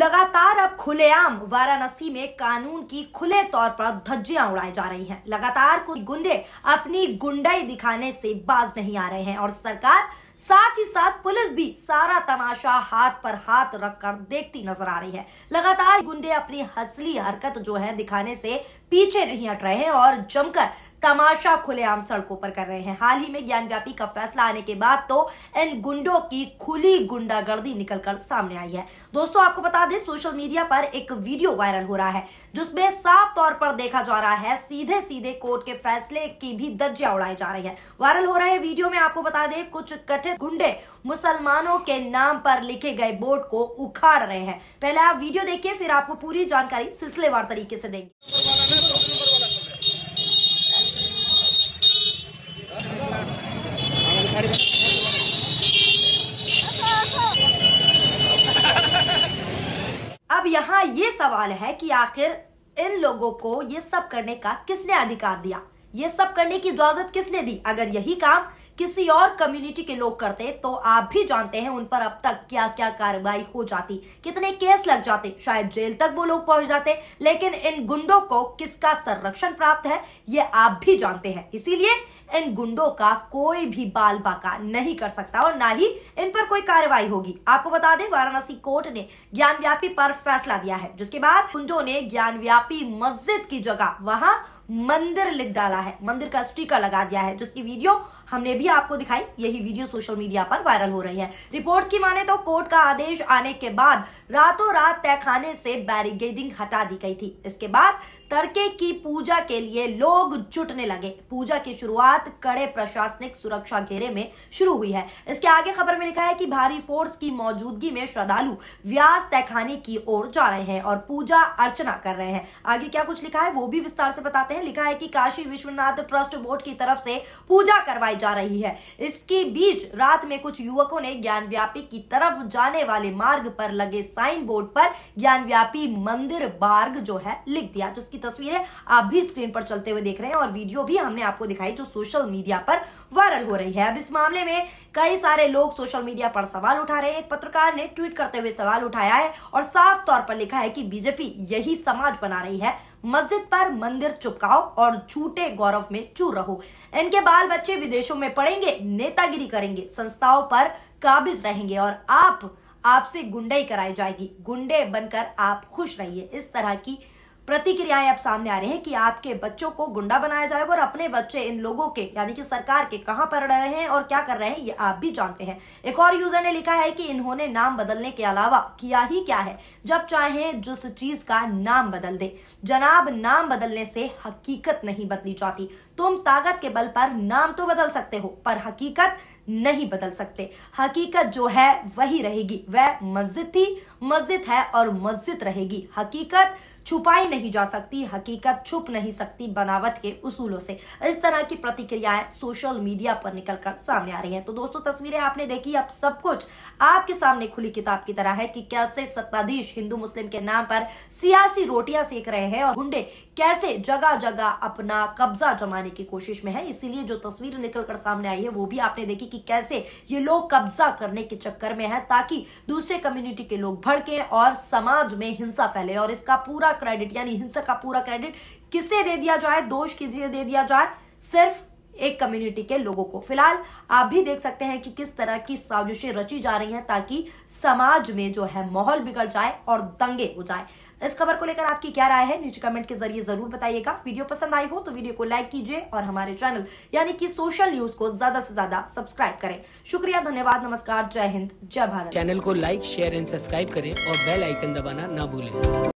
लगातार अब खुलेआम वाराणसी में कानून की खुले तौर पर धज्जियां उड़ाई जा रही हैं लगातार कुछ गुंडे अपनी गुंडाई दिखाने से बाज नहीं आ रहे हैं और सरकार साथ ही साथ पुलिस भी सारा तमाशा हाथ पर हाथ रखकर देखती नजर आ रही है लगातार गुंडे अपनी हसली हरकत जो है दिखाने से पीछे नहीं हट रहे हैं और जमकर तमाशा खुलेआम सड़कों पर कर रहे हैं हाल ही में ज्ञानव्यापी का फैसला आने के बाद तो इन गुंडों की खुली गुंडागर्दी निकलकर सामने आई है दोस्तों आपको बता दें सोशल मीडिया पर एक वीडियो वायरल हो रहा है जिसमें साफ तौर पर देखा जा रहा है सीधे सीधे कोर्ट के फैसले की भी दज्जिया उड़ाई जा रही है वायरल हो रहे वीडियो में आपको बता दें कुछ कथित गुंडे मुसलमानों के नाम पर लिखे गए बोर्ड को उखाड़ रहे हैं पहले आप वीडियो देखिए फिर आपको पूरी जानकारी सिलसिलेवार तरीके से देंगे अब यहाँ ये सवाल है कि आखिर इन लोगों को ये सब करने का किसने अधिकार दिया ये सब करने की इजाजत किसने दी अगर यही काम किसी और कम्युनिटी के लोग करते तो आप भी जानते हैं उन पर अब तक क्या क्या कार्रवाई हो जाती कितने केस लग जाते शायद जेल तक वो लोग पहुंच जाते लेकिन इन गुंडों को किसका संरक्षण प्राप्त है ये आप भी जानते हैं इसीलिए इन गुंडों का कोई भी बाल बाका नहीं कर सकता और ना ही इन पर कोई कार्रवाई होगी आपको बता दें वाराणसी कोर्ट ने ज्ञान पर फैसला दिया है जिसके बाद गुंडों ने ज्ञान मस्जिद की जगह वहां मंदिर लिख डाला है मंदिर का स्टीकर लगा दिया है जिसकी वीडियो हमने भी आपको दिखाई यही वीडियो सोशल मीडिया पर वायरल हो रही है रिपोर्ट्स की माने तो कोर्ट का आदेश आने के बाद रातों रात तहखाने से बैरिगेडिंग हटा दी गई थी इसके बाद तड़के की पूजा के लिए लोग जुटने लगे पूजा की शुरुआत कड़े प्रशासनिक सुरक्षा घेरे में शुरू हुई है इसके आगे खबर में लिखा है कि भारी फोर्स की मौजूदगी में श्रद्धालु व्यास तहखाने की ओर जा रहे हैं और पूजा अर्चना कर रहे हैं आगे क्या कुछ लिखा है वो भी विस्तार से बताते हैं ने लिखा है कि काशी विश्वनाथ ट्रस्ट बोर्ड की तरफ से पूजा करवाई जा रही है इसके बीच रात में कुछ युवकों ने ज्ञान की तरफ जाने वाले मार्ग पर लगे साइन बोर्ड पर ज्ञानव्यापी मंदिर बार्ग जो है लिख दिया तो इसकी तस्वीरें आप भी स्क्रीन पर चलते हुए देख रहे हैं और वीडियो भी हमने आपको दिखाई जो सोशल मीडिया पर वायरल हो रही है अब इस मामले में कई सारे लोग सोशल मीडिया पर सवाल उठा रहे हैं एक पत्रकार ने ट्वीट करते हुए सवाल उठाया है और साफ तौर पर लिखा है कि बीजेपी यही समाज बना रही है मस्जिद पर मंदिर चुपकाओ और झूठे गौरव में चूर रहो इनके बाल बच्चे विदेशों में पढ़ेंगे नेतागिरी करेंगे संस्थाओं पर काबिज रहेंगे और आप आपसे गुंडाई कराई जाएगी गुंडे बनकर आप खुश रहिए इस तरह की प्रतिक्रियाएं अब सामने आ रही हैं कि आपके बच्चों को गुंडा बनाया जाएगा और अपने बच्चे इन लोगों के यानी कि सरकार के कहां पर रह रहे हैं और क्या कर रहे हैं ये आप भी जानते हैं एक और यूजर ने लिखा है कि इन्होंने नाम बदलने के अलावा किया ही क्या है जब चाहे जिस चीज का नाम बदल दे जनाब नाम बदलने से हकीकत नहीं बदली जाती तुम ताकत के बल पर नाम तो बदल सकते हो पर हकीकत नहीं बदल सकते हकीकत जो है वही रहेगी वह मस्जिद थी मस्जिद है और मस्जिद रहेगी हकीकत छुपाई नहीं जा सकती हकीकत छुप नहीं सकती बनावट के उसूलों से इस तरह की प्रतिक्रियाएं सोशल मीडिया पर निकल कर सामने आ रही हैं तो दोस्तों तस्वीरें आपने देखी अब सब कुछ आपके सामने खुली किताब की तरह है कि कैसे सत्ताधीश हिंदू मुस्लिम के नाम पर सियासी रोटियां सेक रहे हैं और गुंडे कैसे जगह जगह अपना कब्जा जमाने की कोशिश में है इसीलिए जो तस्वीर निकल कर सामने आई है वो भी आपने देखी कि कैसे ये लोग कब्जा करने के चक्कर में है ताकि दूसरे कम्युनिटी के लोग भड़के और समाज में हिंसा फैले और इसका पूरा क्रेडिट यानी हिंसा का पूरा क्रेडिट किसे दे दिया जाए दोष किसे दे दिया जाए सिर्फ एक कम्युनिटी के लोगों को फिलहाल आप भी देख सकते हैं कि किस तरह की साजिशें रची जा रही हैं ताकि समाज में जो है माहौल बिगड़ जाए और दंगे हो जाए इस खबर को लेकर आपकी क्या राय है नीचे कमेंट के जरिए जरूर बताइएगा वीडियो पसंद आई हो तो वीडियो को लाइक कीजिए और हमारे चैनल यानी कि सोशल न्यूज को ज्यादा से ज्यादा सब्सक्राइब करें शुक्रिया धन्यवाद नमस्कार जय हिंद जय भारत चैनल को लाइक शेयर एंड सब्सक्राइब करें और बेल आइकन दबाना ना भूलें